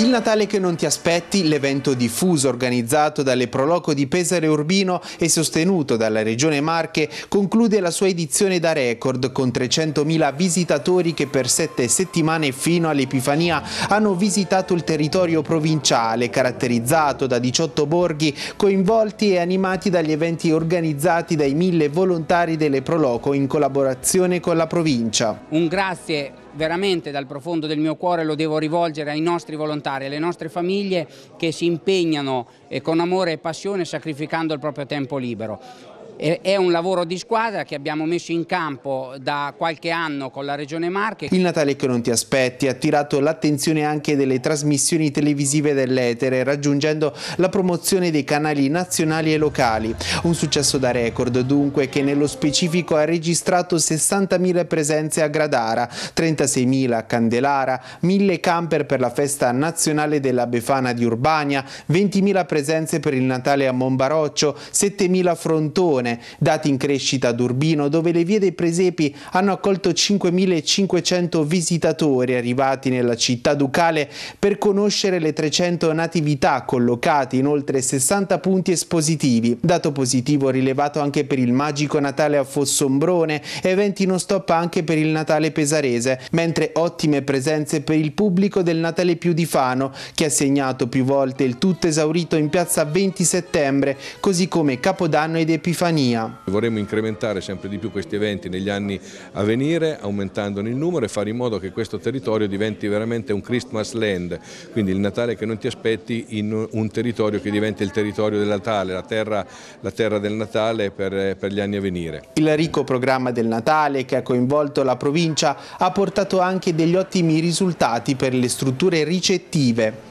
Il Natale che non ti aspetti, l'evento diffuso organizzato dalle Proloco di Pesare Urbino e sostenuto dalla Regione Marche, conclude la sua edizione da record con 300.000 visitatori che per sette settimane fino all'Epifania hanno visitato il territorio provinciale, caratterizzato da 18 borghi coinvolti e animati dagli eventi organizzati dai mille volontari delle Proloco in collaborazione con la provincia. Un grazie veramente dal profondo del mio cuore lo devo rivolgere ai nostri volontari, alle nostre famiglie che si impegnano eh, con amore e passione sacrificando il proprio tempo libero. È un lavoro di squadra che abbiamo messo in campo da qualche anno con la Regione Marche. Il Natale che non ti aspetti ha attirato l'attenzione anche delle trasmissioni televisive dell'Etere, raggiungendo la promozione dei canali nazionali e locali. Un successo da record dunque che nello specifico ha registrato 60.000 presenze a Gradara, 36.000 a Candelara, 1.000 camper per la festa nazionale della Befana di Urbania, 20.000 presenze per il Natale a Monbaroccio, 7.000 a Frontone, persone, dati in crescita ad Urbino dove le vie dei presepi hanno accolto 5.500 visitatori arrivati nella città ducale per conoscere le 300 natività collocate in oltre 60 punti espositivi, dato positivo rilevato anche per il magico Natale a Fossombrone, eventi non stop anche per il Natale pesarese, mentre ottime presenze per il pubblico del Natale più di Fano, che ha segnato più volte il tutto esaurito in piazza 20 settembre, così come Capodanno ed Epifania l'economia. Vorremmo incrementare sempre di più questi eventi negli anni a venire, aumentandone il numero e fare in modo che questo territorio diventi veramente un Christmas land, quindi il Natale che non ti aspetti in un territorio che diventa il territorio del Natale, la terra, la terra del Natale per, per gli anni a venire. Il ricco programma del Natale che ha coinvolto la provincia ha portato anche degli ottimi risultati per le strutture ricettive.